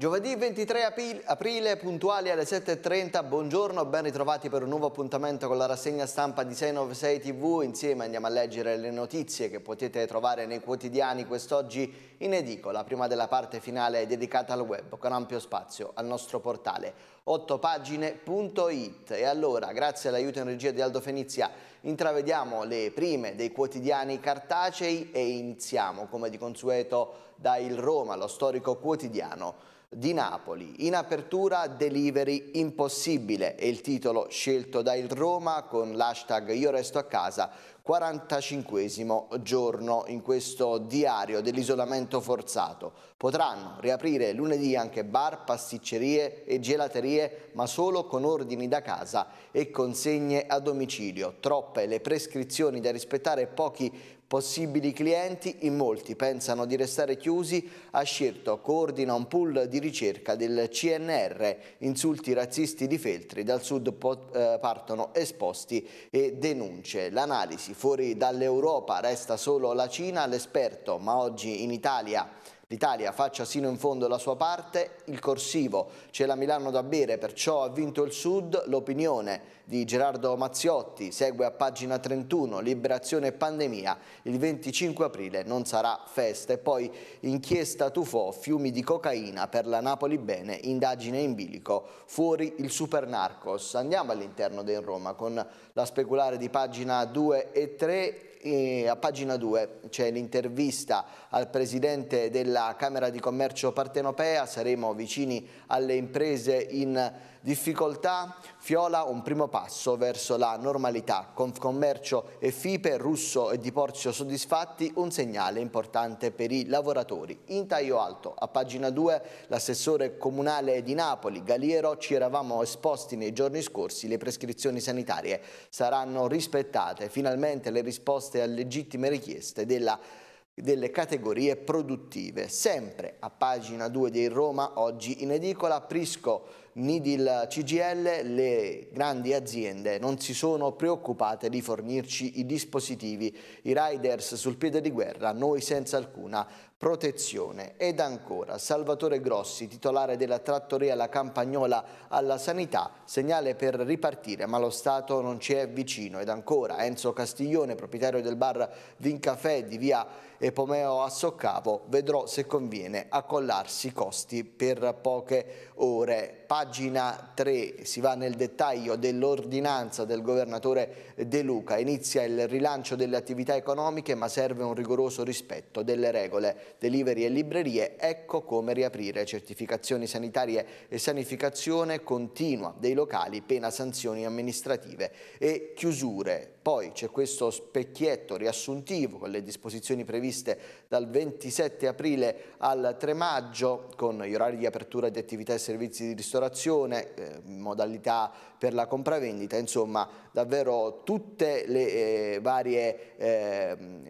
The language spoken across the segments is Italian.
Giovedì 23 aprile, puntuali alle 7.30, buongiorno, ben ritrovati per un nuovo appuntamento con la rassegna stampa di 696 TV. Insieme andiamo a leggere le notizie che potete trovare nei quotidiani quest'oggi in edicola. Prima della parte finale dedicata al web, con ampio spazio al nostro portale 8pagine.it. E allora, grazie all'aiuto in regia di Aldo Fenizia, intravediamo le prime dei quotidiani cartacei e iniziamo, come di consueto, da Il Roma, lo storico quotidiano di Napoli. In apertura delivery impossibile è il titolo scelto da Il Roma con l'hashtag Io resto a casa 45 giorno in questo diario dell'isolamento forzato. Potranno riaprire lunedì anche bar, pasticcerie e gelaterie, ma solo con ordini da casa e consegne a domicilio. Troppe le prescrizioni da rispettare e pochi Possibili clienti in molti pensano di restare chiusi, ha scelto coordina un pool di ricerca del CNR, insulti razzisti di Feltri, dal sud eh, partono esposti e denunce. L'analisi fuori dall'Europa resta solo la Cina, l'esperto, ma oggi in Italia L'Italia faccia sino in fondo la sua parte, il corsivo c'è la Milano da bere, perciò ha vinto il Sud, l'opinione di Gerardo Mazziotti segue a pagina 31, Liberazione e pandemia, il 25 aprile non sarà festa e poi inchiesta tufò, fiumi di cocaina per la Napoli bene, indagine in bilico, fuori il super narcos. Andiamo all'interno del Roma con la speculare di pagina 2 e 3 e a pagina 2 c'è l'intervista al presidente della Camera di Commercio Partenopea, saremo vicini alle imprese in Difficoltà? Fiola un primo passo verso la normalità. Confcommercio e FIPE, Russo e Di Porzio soddisfatti, un segnale importante per i lavoratori. In taglio alto, a pagina 2, l'assessore comunale di Napoli, Galiero, ci eravamo esposti nei giorni scorsi le prescrizioni sanitarie. Saranno rispettate finalmente le risposte a legittime richieste della delle categorie produttive. Sempre a pagina 2 di Roma, oggi in edicola, Prisco Nidil CGL le grandi aziende non si sono preoccupate di fornirci i dispositivi, i riders sul piede di guerra, noi senza alcuna protezione. Ed ancora, Salvatore Grossi, titolare della trattoria La Campagnola alla sanità, segnale per ripartire, ma lo Stato non ci è vicino. Ed ancora, Enzo Castiglione, proprietario del bar Vincafè di via Epomeo a Soccavo, vedrò se conviene accollarsi i costi per poche ore. Pagina 3, si va nel dettaglio dell'ordinanza del governatore De Luca. Inizia il rilancio delle attività economiche, ma serve un rigoroso rispetto delle regole delivery e librerie, ecco come riaprire certificazioni sanitarie e sanificazione continua dei locali, pena sanzioni amministrative e chiusure poi c'è questo specchietto riassuntivo con le disposizioni previste dal 27 aprile al 3 maggio con gli orari di apertura di attività e servizi di ristorazione, eh, modalità per la compravendita, insomma davvero tutte le eh, varie, ehm,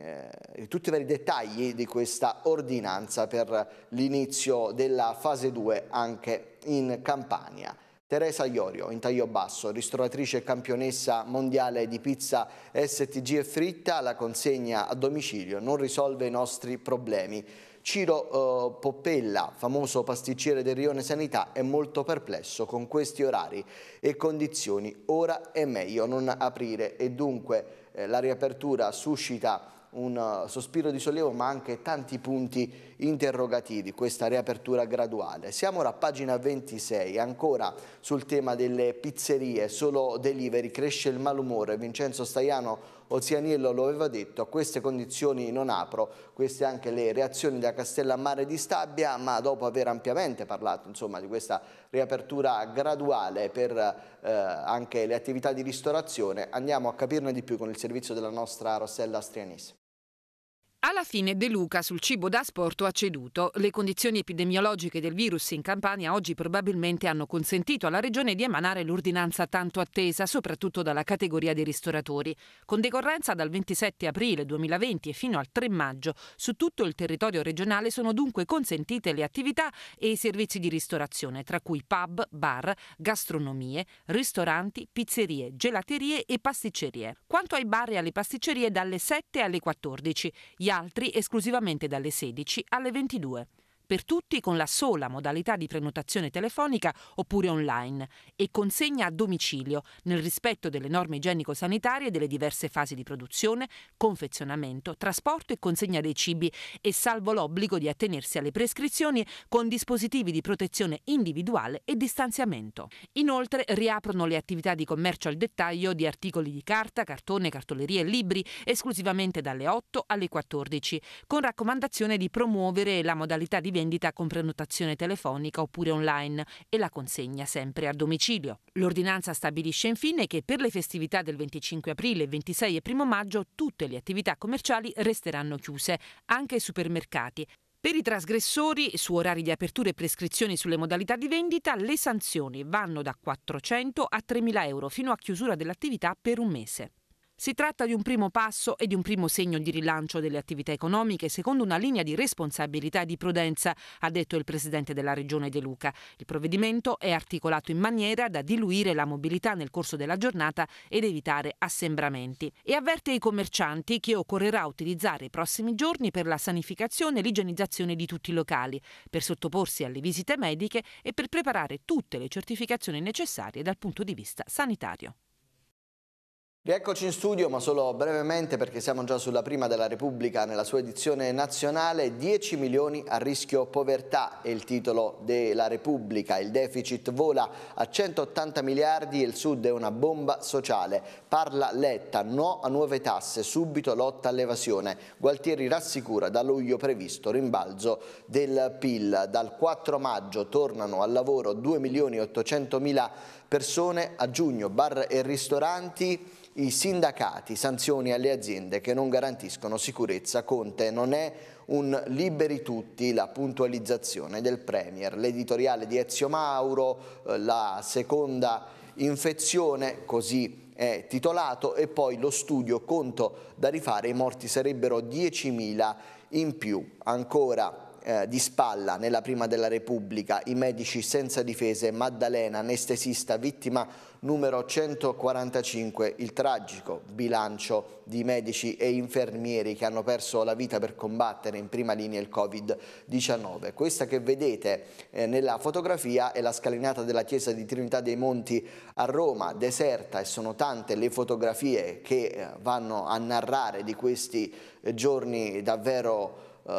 eh, tutti i vari dettagli di questa ordinanza per l'inizio della fase 2 anche in Campania. Teresa Iorio, in taglio basso, ristoratrice campionessa mondiale di pizza STG e fritta, la consegna a domicilio non risolve i nostri problemi. Ciro eh, Poppella, famoso pasticciere del Rione Sanità, è molto perplesso con questi orari e condizioni. Ora è meglio non aprire e dunque eh, la riapertura suscita un eh, sospiro di sollievo ma anche tanti punti interrogativi questa riapertura graduale. Siamo ora a pagina 26, ancora sul tema delle pizzerie, solo delivery, cresce il malumore, Vincenzo Staiano Ozianiello lo aveva detto, a queste condizioni non apro, queste anche le reazioni da Castellammare di Stabia, ma dopo aver ampiamente parlato insomma, di questa riapertura graduale per eh, anche le attività di ristorazione, andiamo a capirne di più con il servizio della nostra Rossella Astrianese. Alla fine De Luca sul cibo da sporto ha ceduto. Le condizioni epidemiologiche del virus in Campania oggi probabilmente hanno consentito alla Regione di emanare l'ordinanza tanto attesa, soprattutto dalla categoria dei ristoratori, con decorrenza dal 27 aprile 2020 e fino al 3 maggio. Su tutto il territorio regionale sono dunque consentite le attività e i servizi di ristorazione, tra cui pub, bar, gastronomie, ristoranti, pizzerie, gelaterie e pasticcerie. Quanto ai bar e alle pasticcerie, dalle 7 alle 14. Gli gli altri esclusivamente dalle 16 alle 22 per tutti con la sola modalità di prenotazione telefonica oppure online e consegna a domicilio nel rispetto delle norme igienico-sanitarie delle diverse fasi di produzione, confezionamento, trasporto e consegna dei cibi e salvo l'obbligo di attenersi alle prescrizioni con dispositivi di protezione individuale e distanziamento. Inoltre riaprono le attività di commercio al dettaglio di articoli di carta, cartone, cartolerie e libri esclusivamente dalle 8 alle 14 con raccomandazione di promuovere la modalità di vendita con prenotazione telefonica oppure online e la consegna sempre a domicilio. L'ordinanza stabilisce infine che per le festività del 25 aprile, 26 e 1 maggio tutte le attività commerciali resteranno chiuse, anche i supermercati. Per i trasgressori, su orari di apertura e prescrizioni sulle modalità di vendita, le sanzioni vanno da 400 a 3.000 euro fino a chiusura dell'attività per un mese. Si tratta di un primo passo e di un primo segno di rilancio delle attività economiche secondo una linea di responsabilità e di prudenza, ha detto il presidente della regione De Luca. Il provvedimento è articolato in maniera da diluire la mobilità nel corso della giornata ed evitare assembramenti. E avverte i commercianti che occorrerà utilizzare i prossimi giorni per la sanificazione e l'igienizzazione di tutti i locali, per sottoporsi alle visite mediche e per preparare tutte le certificazioni necessarie dal punto di vista sanitario. Rieccoci in studio, ma solo brevemente perché siamo già sulla prima della Repubblica nella sua edizione nazionale. 10 milioni a rischio povertà è il titolo della Repubblica. Il deficit vola a 180 miliardi e il Sud è una bomba sociale. Parla Letta, no a nuove tasse, subito lotta all'evasione. Gualtieri rassicura da luglio previsto rimbalzo del PIL. Dal 4 maggio tornano al lavoro 2 milioni 800 mila persone a giugno, bar e ristoranti, i sindacati, sanzioni alle aziende che non garantiscono sicurezza. Conte non è un liberi tutti la puntualizzazione del Premier. L'editoriale di Ezio Mauro, eh, la seconda infezione, così è titolato, e poi lo studio conto da rifare, i morti sarebbero 10.000 in più. Ancora eh, di spalla nella prima della Repubblica, i medici senza difese, Maddalena, anestesista, vittima numero 145, il tragico bilancio di medici e infermieri che hanno perso la vita per combattere in prima linea il Covid-19. Questa che vedete eh, nella fotografia è la scalinata della chiesa di Trinità dei Monti a Roma, deserta e sono tante le fotografie che eh, vanno a narrare di questi eh, giorni davvero eh,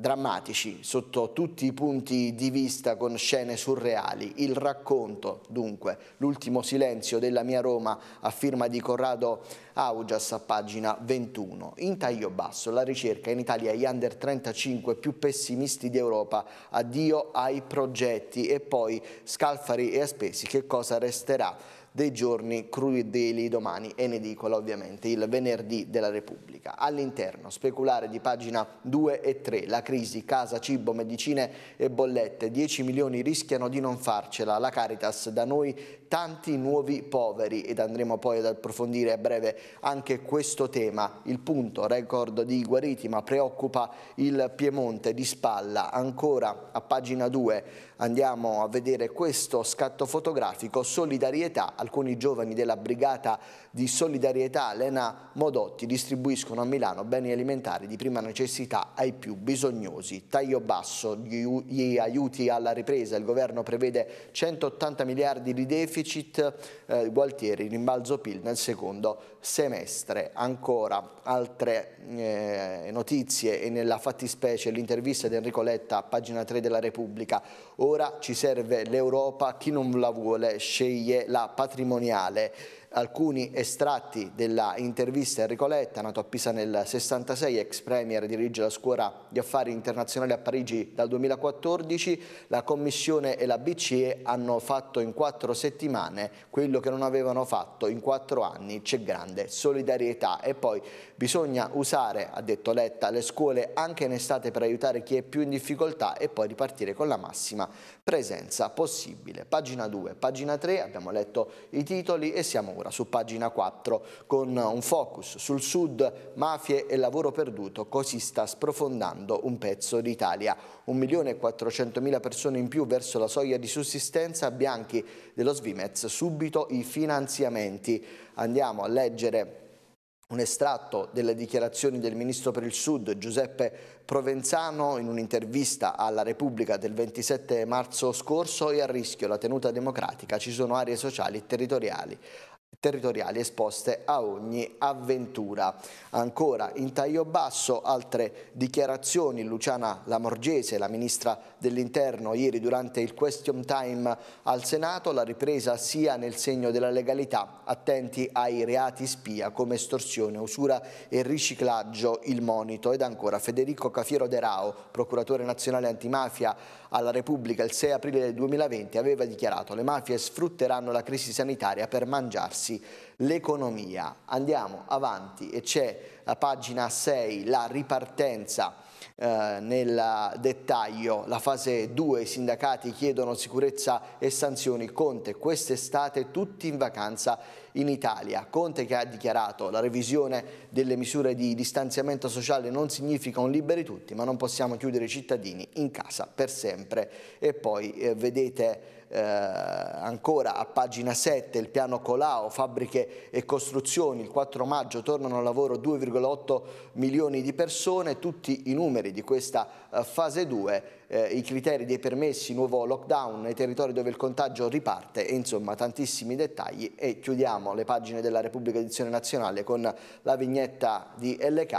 drammatici sotto tutti i punti di vista con scene surreali. Il racconto, dunque, l'ultimo silenzio della mia Roma a firma di Corrado Augias a pagina 21. In taglio basso, la ricerca in Italia gli under 35 più pessimisti d'Europa, addio ai progetti e poi Scalfari e Aspesi, che cosa resterà? dei giorni crudeli domani e in edicola ovviamente il venerdì della Repubblica. All'interno speculare di pagina 2 e 3, la crisi, casa, cibo, medicine e bollette, 10 milioni rischiano di non farcela, la Caritas da noi tanti nuovi poveri ed andremo poi ad approfondire a breve anche questo tema. Il punto record di guariti ma preoccupa il Piemonte di spalla, ancora a pagina 2 Andiamo a vedere questo scatto fotografico Solidarietà. Alcuni giovani della brigata di solidarietà Lena Modotti distribuiscono a Milano beni alimentari di prima necessità ai più bisognosi. Taglio basso, gli aiuti alla ripresa. Il governo prevede 180 miliardi di deficit. Eh, Gualtieri, rimbalzo PIL nel secondo semestre. Ancora altre eh, notizie e nella fattispecie l'intervista di Enrico Letta a pagina 3 della Repubblica. Ora ci serve l'Europa, chi non la vuole sceglie la patrimoniale alcuni estratti dell'intervista Enrico Letta, nato a Pisa nel 66, ex premier, dirige la scuola di affari internazionali a Parigi dal 2014, la Commissione e la BCE hanno fatto in quattro settimane quello che non avevano fatto in quattro anni, c'è grande solidarietà e poi bisogna usare, ha detto Letta, le scuole anche in estate per aiutare chi è più in difficoltà e poi ripartire con la massima presenza possibile. Pagina 2, pagina 3, abbiamo letto i titoli e siamo ora su pagina 4 con un focus sul sud, mafie e lavoro perduto, così sta sprofondando un pezzo d'Italia. 1.400.000 persone in più verso la soglia di sussistenza, bianchi dello Svimez subito i finanziamenti. Andiamo a leggere un estratto delle dichiarazioni del ministro per il Sud Giuseppe Provenzano in un'intervista alla Repubblica del 27 marzo scorso e a rischio la tenuta democratica ci sono aree sociali e territoriali territoriali esposte a ogni avventura. Ancora in taglio basso altre dichiarazioni, Luciana Lamorgese, la ministra dell'interno, ieri durante il question time al Senato, la ripresa sia nel segno della legalità, attenti ai reati spia come estorsione, usura e riciclaggio, il monito ed ancora Federico Cafiero De Rao, procuratore nazionale antimafia, alla Repubblica il 6 aprile del 2020 aveva dichiarato le mafie sfrutteranno la crisi sanitaria per mangiarsi l'economia. Andiamo avanti e c'è la pagina 6, la ripartenza eh, nel dettaglio. La fase 2, i sindacati chiedono sicurezza e sanzioni. Conte, quest'estate tutti in vacanza in Italia. Conte che ha dichiarato la revisione delle misure di distanziamento sociale non significa un liberi tutti, ma non possiamo chiudere i cittadini in casa per sempre. E poi eh, vedete eh, ancora a pagina 7 il piano Colau, fabbriche e costruzioni, il 4 maggio tornano al lavoro 2,8 milioni di persone, tutti i numeri di questa eh, fase 2, eh, i criteri dei permessi, nuovo lockdown nei territori dove il contagio riparte e insomma tantissimi dettagli e chiudiamo le pagine della Repubblica Edizione Nazionale con la vignetta di LK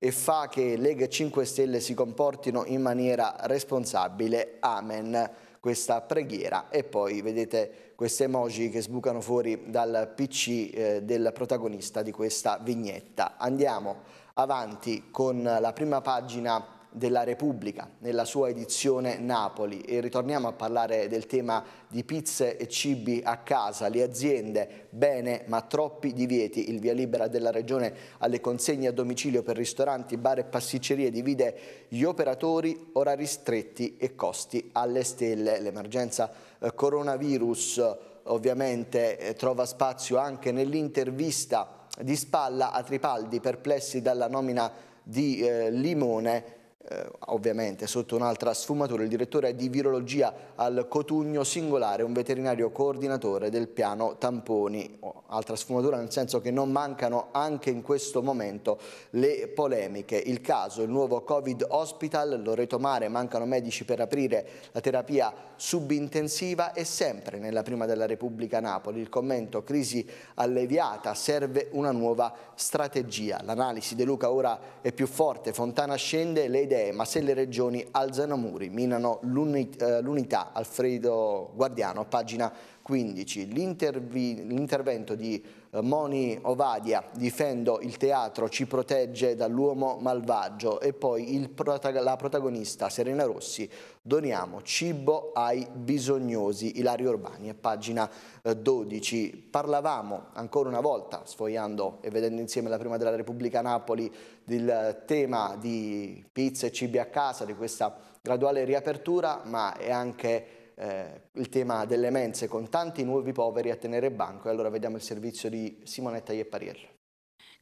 e fa che Lega 5 Stelle si comportino in maniera responsabile. Amen questa preghiera e poi vedete queste emoji che sbucano fuori dal PC eh, del protagonista di questa vignetta. Andiamo avanti con la prima pagina della Repubblica nella sua edizione Napoli e ritorniamo a parlare del tema di pizze e cibi a casa, le aziende bene ma troppi divieti, il via libera della regione alle consegne a domicilio per ristoranti, bar e pasticcerie divide gli operatori, orari stretti e costi alle stelle, l'emergenza eh, coronavirus eh, ovviamente eh, trova spazio anche nell'intervista di spalla a Tripaldi perplessi dalla nomina di eh, Limone eh, ovviamente sotto un'altra sfumatura il direttore di virologia al Cotugno Singolare, un veterinario coordinatore del piano tamponi, oh, altra sfumatura nel senso che non mancano anche in questo momento le polemiche, il caso, il nuovo Covid Hospital, Loreto Mare, mancano medici per aprire la terapia subintensiva e sempre nella prima della Repubblica Napoli il commento crisi alleviata, serve una nuova strategia, l'analisi De Luca ora è più forte, Fontana scende, le idee idee, ma se le regioni alzano muri, minano eh, l'unità, Alfredo Guardiano, pagina 15, l'intervento di eh, Moni Ovadia, Difendo il teatro, ci protegge dall'uomo malvagio e poi prota la protagonista Serena Rossi, Doniamo cibo ai bisognosi, Ilario Urbani, a pagina 12. Eh, Parlavamo ancora una volta, sfogliando e vedendo insieme la prima della Repubblica Napoli, del tema di pizza e cibi a casa, di questa graduale riapertura, ma è anche eh, il tema delle mense con tanti nuovi poveri a tenere banco e allora vediamo il servizio di Simonetta Iepariello.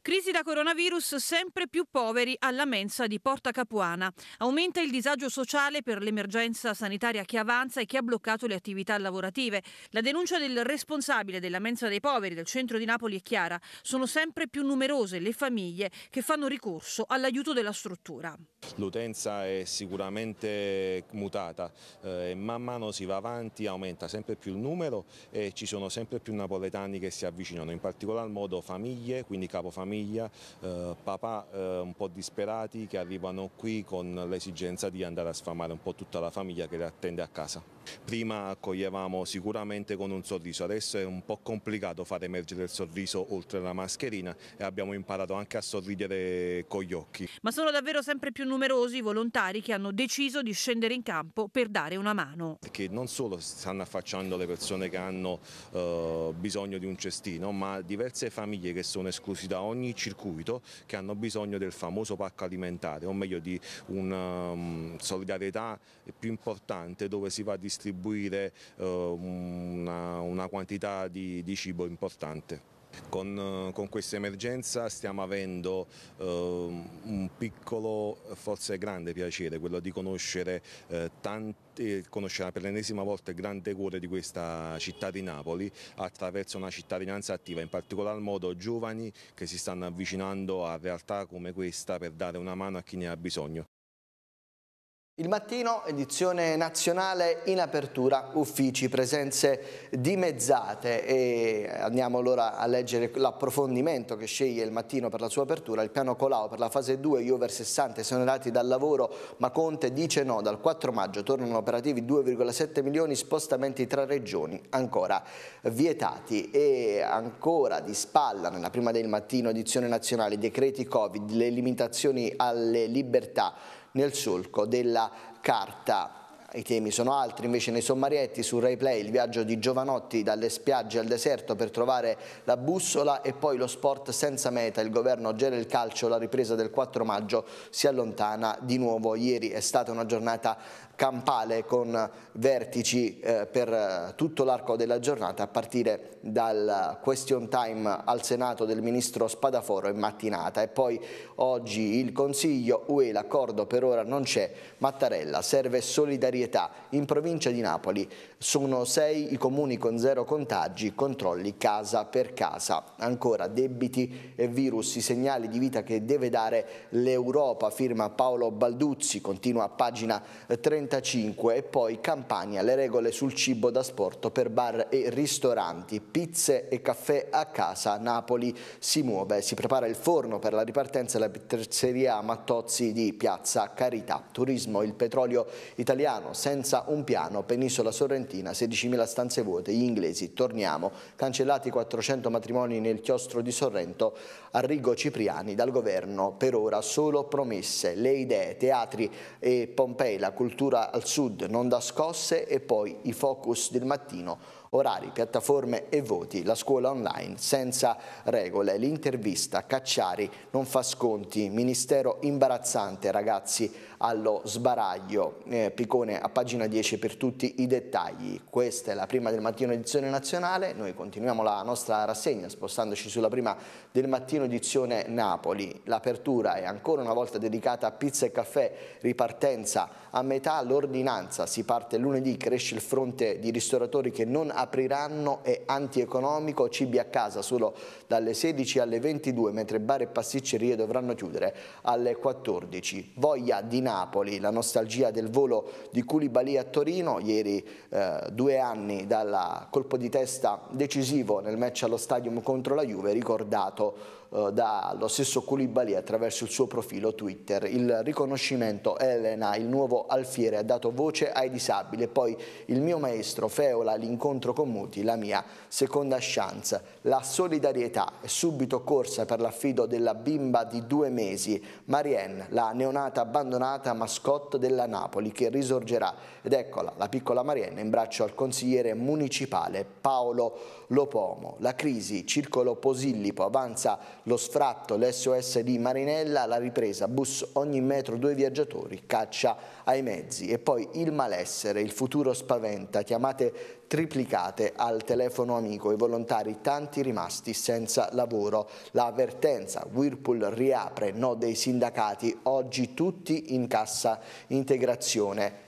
Crisi da coronavirus, sempre più poveri alla mensa di Porta Capuana. Aumenta il disagio sociale per l'emergenza sanitaria che avanza e che ha bloccato le attività lavorative. La denuncia del responsabile della mensa dei poveri del centro di Napoli è chiara. Sono sempre più numerose le famiglie che fanno ricorso all'aiuto della struttura. L'utenza è sicuramente mutata eh, e man mano si va avanti, aumenta sempre più il numero e ci sono sempre più napoletani che si avvicinano, in particolar modo famiglie, quindi capofamiglie famiglia, eh, papà eh, un po' disperati che arrivano qui con l'esigenza di andare a sfamare un po' tutta la famiglia che le attende a casa. Prima accoglievamo sicuramente con un sorriso, adesso è un po' complicato far emergere il sorriso oltre la mascherina e abbiamo imparato anche a sorridere con gli occhi. Ma sono davvero sempre più numerosi i volontari che hanno deciso di scendere in campo per dare una mano. Che non solo stanno affacciando le persone che hanno eh, bisogno di un cestino, ma diverse famiglie che sono esclusi da ogni circuito che hanno bisogno del famoso pacco alimentare, o meglio di una um, solidarietà più importante dove si va a distribuire distribuire eh, una, una quantità di, di cibo importante. Con, eh, con questa emergenza stiamo avendo eh, un piccolo, forse grande piacere, quello di conoscere, eh, tanti, conoscere per l'ennesima volta il grande cuore di questa città di Napoli attraverso una cittadinanza attiva, in particolar modo giovani che si stanno avvicinando a realtà come questa per dare una mano a chi ne ha bisogno. Il mattino, edizione nazionale in apertura, uffici, presenze dimezzate e andiamo allora a leggere l'approfondimento che sceglie il mattino per la sua apertura, il piano Colau per la fase 2, gli over 60 esonerati dal lavoro ma Conte dice no, dal 4 maggio tornano operativi 2,7 milioni spostamenti tra regioni ancora vietati e ancora di spalla nella prima del mattino edizione nazionale, decreti Covid, le limitazioni alle libertà nel solco della carta i temi sono altri, invece nei sommarietti su RaiPlay il viaggio di Giovanotti dalle spiagge al deserto per trovare la bussola e poi lo sport senza meta, il governo gela il calcio, la ripresa del 4 maggio si allontana di nuovo, ieri è stata una giornata campale con vertici eh, per eh, tutto l'arco della giornata a partire dal question time al Senato del Ministro Spadaforo in mattinata e poi oggi il Consiglio UE l'accordo per ora non c'è Mattarella serve solidarietà in provincia di Napoli sono sei i comuni con zero contagi, controlli casa per casa. Ancora debiti e virus, i segnali di vita che deve dare l'Europa, firma Paolo Balduzzi, continua a pagina 35 e poi Campania, le regole sul cibo da sport per bar e ristoranti, pizze e caffè a casa, Napoli si muove, si prepara il forno per la ripartenza della terzeria Mattozzi di Piazza Carità, turismo, il petrolio italiano senza un piano, penisola sorrentina Fiorentina, 16.000 stanze vuote, gli inglesi, torniamo, cancellati 400 matrimoni nel chiostro di Sorrento, Arrigo Cipriani dal governo, per ora solo promesse, le idee, teatri e Pompei, la cultura al sud non da scosse e poi i focus del mattino Orari, piattaforme e voti, la scuola online senza regole, l'intervista, Cacciari non fa sconti, ministero imbarazzante, ragazzi allo sbaraglio, eh, Picone a pagina 10 per tutti i dettagli. Questa è la prima del mattino edizione nazionale, noi continuiamo la nostra rassegna spostandoci sulla prima del mattino edizione Napoli. L'apertura è ancora una volta dedicata a pizza e caffè, ripartenza a metà l'ordinanza, si parte lunedì, cresce il fronte di ristoratori che non apriranno e antieconomico cibi a casa solo dalle 16 alle 22, mentre bar e pasticcerie dovranno chiudere alle 14. Voglia di Napoli, la nostalgia del volo di Culibali a Torino, ieri eh, due anni dal colpo di testa decisivo nel match allo stadium contro la Juve, ricordato eh, dallo stesso Koulibaly attraverso il suo profilo Twitter. Il riconoscimento Elena, il nuovo alfiere, ha dato voce ai disabili e poi il mio maestro Feola, l'incontro con Muti, la mia seconda chance. La solidarietà è subito corsa per l'affido della bimba di due mesi, Marianne, la neonata abbandonata mascotte della Napoli che risorgerà ed eccola la piccola Marianne in braccio al consigliere municipale Paolo Lopomo. La crisi circolo Posillipo avanza lo sfratto, l'SOS di Marinella, la ripresa, bus ogni metro due viaggiatori, caccia ai mezzi e poi il malessere, il futuro spaventa, chiamate triplicate al telefono amico, i volontari tanti rimasti senza lavoro. l'avvertenza Whirlpool riapre, no dei sindacati, oggi tutti in cassa integrazione.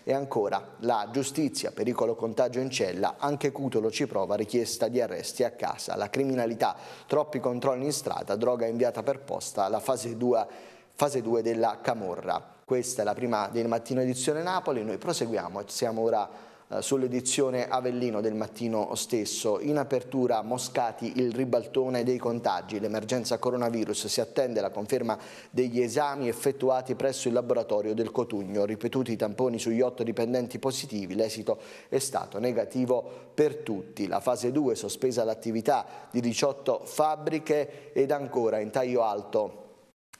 E ancora, la giustizia, pericolo contagio in cella, anche Cutolo ci prova richiesta di arresti a casa. La criminalità, troppi controlli in strada, droga inviata per posta, la fase 2, fase 2 della Camorra. Questa è la prima del mattino edizione Napoli, noi proseguiamo, siamo ora eh, sull'edizione Avellino del mattino stesso. In apertura Moscati il ribaltone dei contagi, l'emergenza coronavirus, si attende la conferma degli esami effettuati presso il laboratorio del Cotugno, ripetuti i tamponi sugli otto dipendenti positivi, l'esito è stato negativo per tutti. La fase 2 sospesa l'attività di 18 fabbriche ed ancora in taglio alto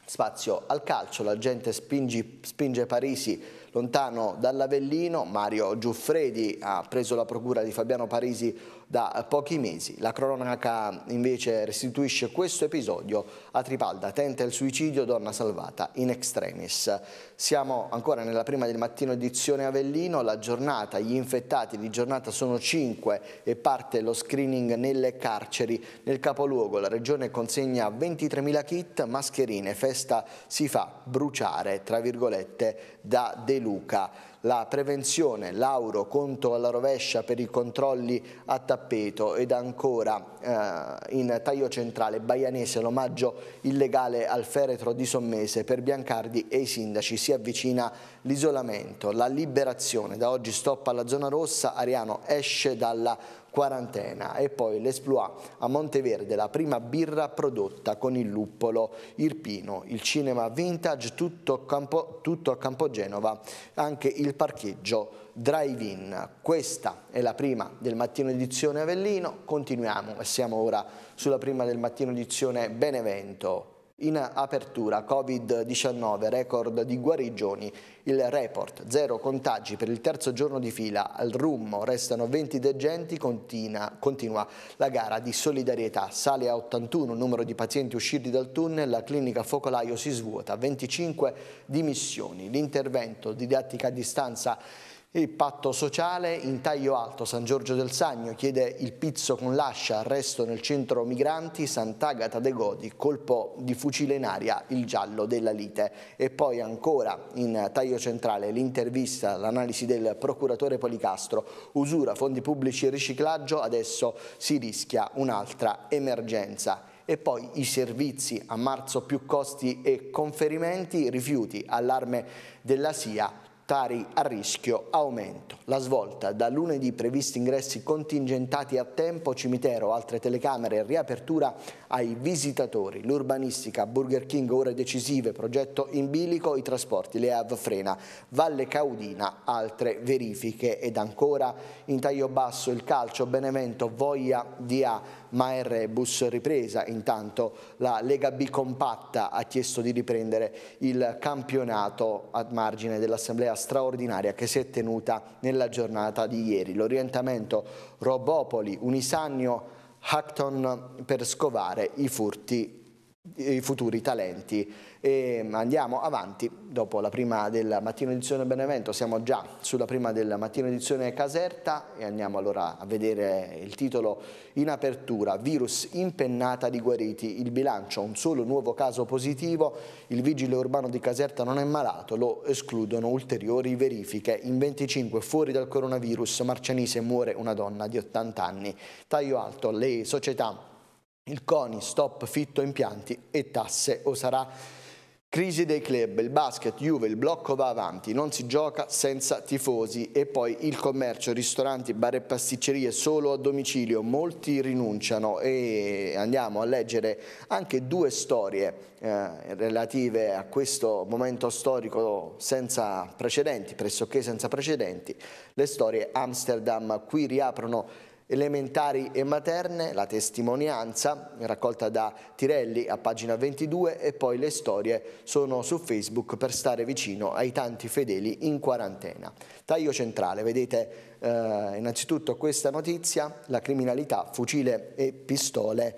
Spazio al calcio, la gente spinge, spinge Parisi Lontano dall'Avellino, Mario Giuffredi ha preso la procura di Fabiano Parisi da pochi mesi. La cronaca invece restituisce questo episodio. A Tripalda tenta il suicidio, donna salvata in extremis. Siamo ancora nella prima del mattino edizione Avellino, la giornata, gli infettati di giornata sono 5 e parte lo screening nelle carceri. Nel capoluogo la regione consegna 23.000 kit, mascherine, festa si fa bruciare, tra virgolette, da dei Luca, la prevenzione, l'auro conto alla rovescia per i controlli a tappeto ed ancora eh, in taglio centrale baianese l'omaggio illegale al feretro di Sommese per Biancardi e i sindaci si avvicina l'isolamento, la liberazione, da oggi stop alla zona rossa, Ariano esce dalla quarantena e poi l'esploit a Monteverde, la prima birra prodotta con il luppolo irpino, il cinema vintage tutto, campo, tutto a Campogenova, anche il parcheggio drive-in. Questa è la prima del mattino edizione Avellino, continuiamo e siamo ora sulla prima del mattino edizione Benevento. In apertura, Covid-19, record di guarigioni, il report, zero contagi per il terzo giorno di fila, al rummo restano 20 degenti, continua, continua la gara di solidarietà, sale a 81 numero di pazienti usciti dal tunnel, la clinica Focolaio si svuota, 25 dimissioni, l'intervento didattica a distanza il patto sociale in taglio alto San Giorgio del Sagno chiede il pizzo con l'ascia, arresto nel centro migranti Sant'Agata de Godi, colpo di fucile in aria, il giallo della lite. E poi ancora in taglio centrale l'intervista, l'analisi del procuratore Policastro, usura, fondi pubblici e riciclaggio, adesso si rischia un'altra emergenza e poi i servizi a marzo più costi e conferimenti, rifiuti, allarme della SIA, volontari a rischio aumento. La svolta da lunedì previsti ingressi contingentati a tempo, cimitero, altre telecamere, riapertura ai visitatori. L'urbanistica, Burger King, ore decisive, progetto in bilico, i trasporti, le AV frena, Valle Caudina, altre verifiche ed ancora in taglio basso il calcio, Benevento, voglia di A ma è Rebus ripresa. Intanto la Lega B compatta ha chiesto di riprendere il campionato a margine dell'assemblea straordinaria che si è tenuta nella giornata di ieri. L'orientamento Robopoli, Unisannio, Hackton per scovare i furti i futuri talenti. E andiamo avanti, dopo la prima della mattina edizione Benevento, siamo già sulla prima della mattina edizione Caserta e andiamo allora a vedere il titolo in apertura, virus impennata di guariti, il bilancio, un solo nuovo caso positivo, il vigile urbano di Caserta non è malato, lo escludono ulteriori verifiche, in 25 fuori dal coronavirus, Marcianise muore una donna di 80 anni, taglio alto, le società il CONI, stop fitto impianti e tasse o sarà crisi dei club, il basket, Juve, il blocco va avanti, non si gioca senza tifosi e poi il commercio, ristoranti, bar e pasticcerie solo a domicilio, molti rinunciano e andiamo a leggere anche due storie eh, relative a questo momento storico senza precedenti, pressoché senza precedenti, le storie Amsterdam qui riaprono elementari e materne, la testimonianza raccolta da Tirelli a pagina 22 e poi le storie sono su Facebook per stare vicino ai tanti fedeli in quarantena. Taglio centrale, vedete eh, innanzitutto questa notizia, la criminalità, fucile e pistole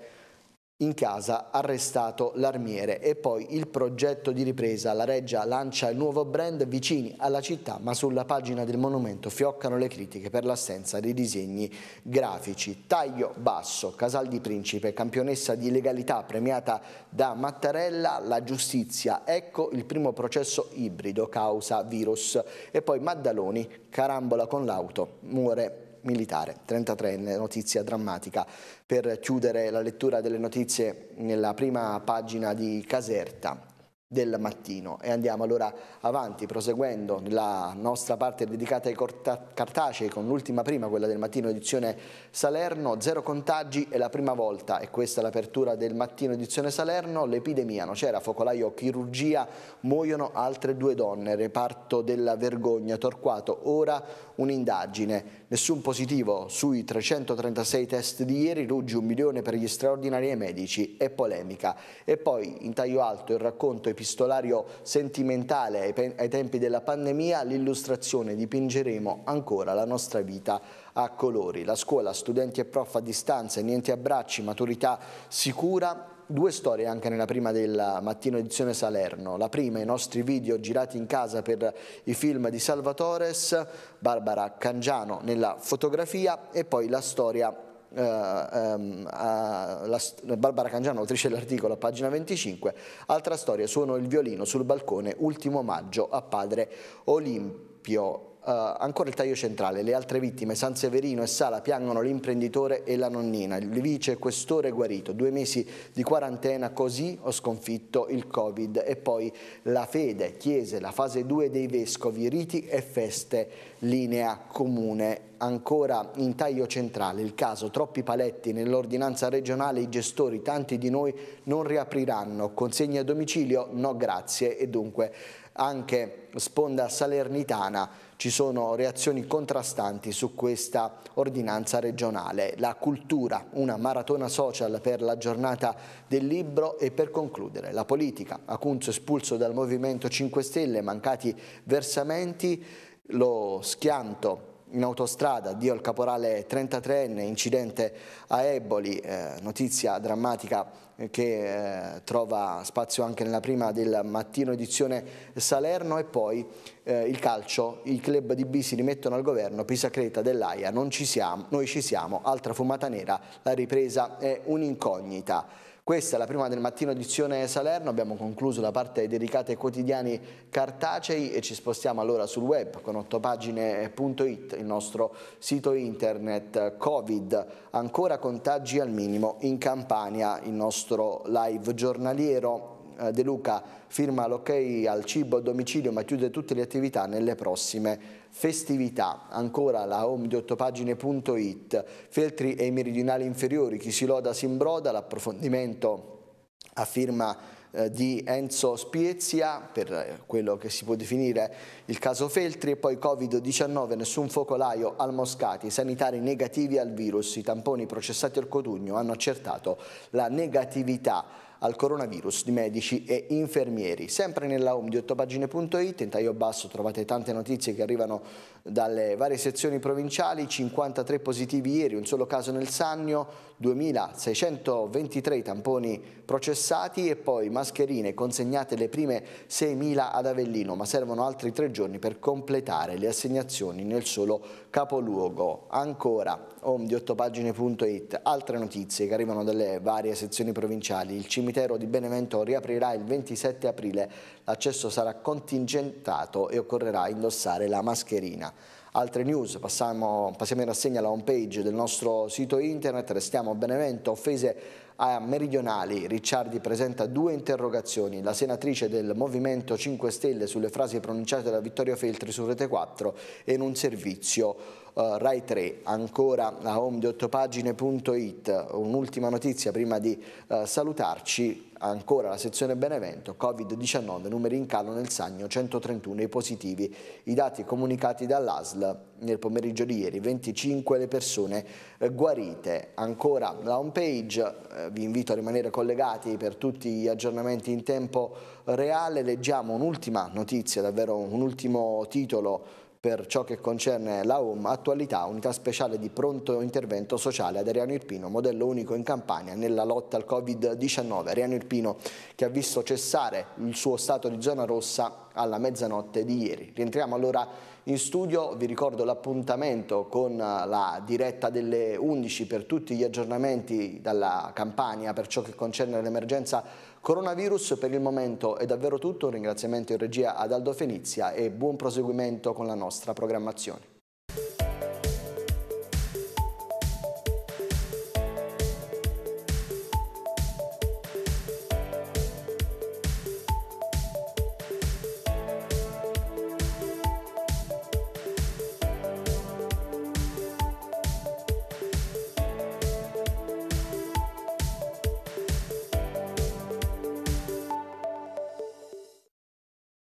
in casa arrestato l'armiere e poi il progetto di ripresa. La Reggia lancia il nuovo brand vicini alla città ma sulla pagina del monumento fioccano le critiche per l'assenza dei disegni grafici. Taglio basso, Casal di Principe, campionessa di legalità premiata da Mattarella, la giustizia, ecco il primo processo ibrido causa virus e poi Maddaloni carambola con l'auto, muore militare. 33enne, notizia drammatica. Per chiudere la lettura delle notizie nella prima pagina di Caserta, del mattino e andiamo allora avanti proseguendo la nostra parte dedicata ai cartacei con l'ultima prima quella del mattino edizione Salerno zero contagi è la prima volta e questa è l'apertura del mattino edizione Salerno l'epidemia non c'era focolaio chirurgia muoiono altre due donne reparto della vergogna Torquato ora un'indagine Nessun positivo sui 336 test di ieri, Ruggi un milione per gli straordinari e medici e polemica. E poi in taglio alto il racconto epistolario sentimentale ai, ai tempi della pandemia, l'illustrazione dipingeremo ancora la nostra vita a colori. La scuola, studenti e prof a distanza, niente abbracci, maturità sicura due storie anche nella prima del Mattino Edizione Salerno. La prima, i nostri video girati in casa per i film di Salvatores, Barbara Cangiano nella fotografia e poi la storia Uh, um, uh, la, Barbara Cangiano, autrice dell'articolo, a pagina 25, altra storia, suono il violino sul balcone, ultimo omaggio a padre Olimpio. Eh, ancora il taglio centrale, le altre vittime, San Severino e Sala, piangono l'imprenditore e la nonnina, il vice questore guarito, due mesi di quarantena, così ho sconfitto il Covid e poi la fede, chiese, la fase 2 dei vescovi, riti e feste, linea comune ancora in taglio centrale il caso, troppi paletti nell'ordinanza regionale, i gestori, tanti di noi non riapriranno, consegne a domicilio, no grazie e dunque anche sponda salernitana ci sono reazioni contrastanti su questa ordinanza regionale. La cultura, una maratona social per la giornata del libro e per concludere la politica. Acunzo espulso dal Movimento 5 Stelle, mancati versamenti, lo schianto in autostrada, addio al caporale 33enne, incidente a Eboli, eh, notizia drammatica che eh, trova spazio anche nella prima del mattino edizione Salerno e poi eh, il calcio, i club di B si rimettono al governo, Pisa Creta dell'AIA, non ci siamo, noi ci siamo, altra fumata nera, la ripresa è un'incognita. Questa è la prima del mattino edizione Salerno, abbiamo concluso la parte dedicata ai quotidiani cartacei e ci spostiamo allora sul web con ottopagine.it, il nostro sito internet Covid, ancora contagi al minimo in Campania, il nostro live giornaliero eh, De Luca firma l'ok al cibo a domicilio ma chiude tutte le attività nelle prossime festività. Ancora la home di ottopagine.it, Feltri e i meridionali inferiori, chi si loda si imbroda, l'approfondimento a firma eh, di Enzo Spiezia per eh, quello che si può definire il caso Feltri e poi Covid-19 nessun focolaio al Moscati sanitari negativi al virus i tamponi processati al Cotugno hanno accertato la negatività al coronavirus di medici e infermieri. Sempre nella home di ottopagine.it, in taglio basso trovate tante notizie che arrivano dalle varie sezioni provinciali 53 positivi ieri, un solo caso nel Sannio, 2.623 tamponi processati e poi mascherine consegnate le prime 6.000 ad Avellino, ma servono altri tre giorni per completare le assegnazioni nel solo capoluogo. Ancora home di 8pagine.it, altre notizie che arrivano dalle varie sezioni provinciali. Il cimitero di Benevento riaprirà il 27 aprile, l'accesso sarà contingentato e occorrerà indossare la mascherina. Altre news, passiamo, passiamo in rassegna alla homepage del nostro sito internet, restiamo a Benevento, offese a meridionali. Ricciardi presenta due interrogazioni. La senatrice del Movimento 5 Stelle sulle frasi pronunciate da Vittorio Feltri su Rete 4 e in un servizio Uh, Rai 3, ancora a home di 8pagine.it, un'ultima notizia prima di uh, salutarci, ancora la sezione Benevento, Covid-19, numeri in calo nel Sagno, 131 i positivi, i dati comunicati dall'ASL nel pomeriggio di ieri, 25 le persone eh, guarite, ancora la home page, vi invito a rimanere collegati per tutti gli aggiornamenti in tempo reale, leggiamo un'ultima notizia, davvero un ultimo titolo per ciò che concerne la Home, attualità, unità speciale di pronto intervento sociale ad Ariano Irpino, modello unico in Campania nella lotta al Covid-19. Ariano Irpino che ha visto cessare il suo stato di zona rossa alla mezzanotte di ieri. Rientriamo allora in studio, vi ricordo l'appuntamento con la diretta delle 11 per tutti gli aggiornamenti dalla Campania per ciò che concerne l'emergenza Coronavirus per il momento è davvero tutto, un ringraziamento in regia ad Aldo Fenizia e buon proseguimento con la nostra programmazione.